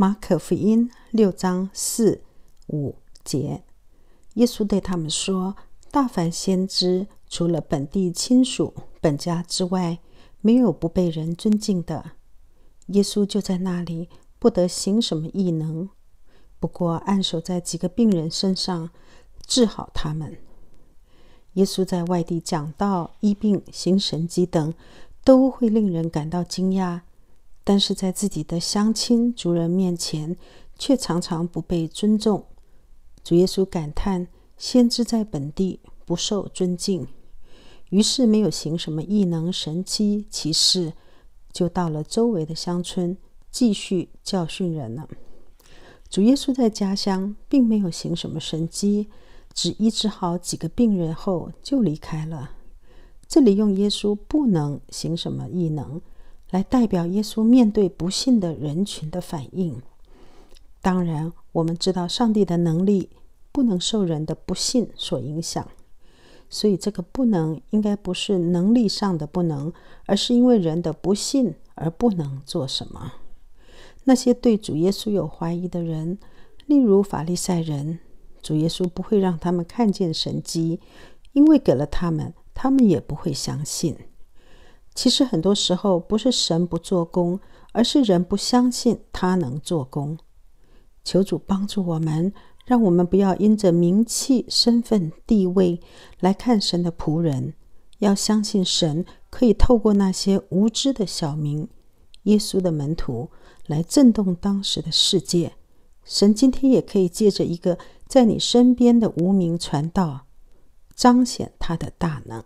马可福音六章四五节，耶稣对他们说：“大凡先知，除了本地亲属、本家之外，没有不被人尊敬的。”耶稣就在那里，不得行什么异能，不过按手在几个病人身上治好他们。耶稣在外地讲道、医病、行神迹等，都会令人感到惊讶。但是在自己的乡亲族人面前，却常常不被尊重。主耶稣感叹：先知在本地不受尊敬，于是没有行什么异能神迹奇事，就到了周围的乡村，继续教训人了。主耶稣在家乡并没有行什么神迹，只医治好几个病人后就离开了。这里用耶稣不能行什么异能。来代表耶稣面对不幸的人群的反应。当然，我们知道上帝的能力不能受人的不幸所影响，所以这个“不能”应该不是能力上的不能，而是因为人的不幸而不能做什么。那些对主耶稣有怀疑的人，例如法利赛人，主耶稣不会让他们看见神迹，因为给了他们，他们也不会相信。其实很多时候不是神不做工，而是人不相信他能做工。求主帮助我们，让我们不要因着名气、身份、地位来看神的仆人，要相信神可以透过那些无知的小名、耶稣的门徒来震动当时的世界。神今天也可以借着一个在你身边的无名传道，彰显他的大能。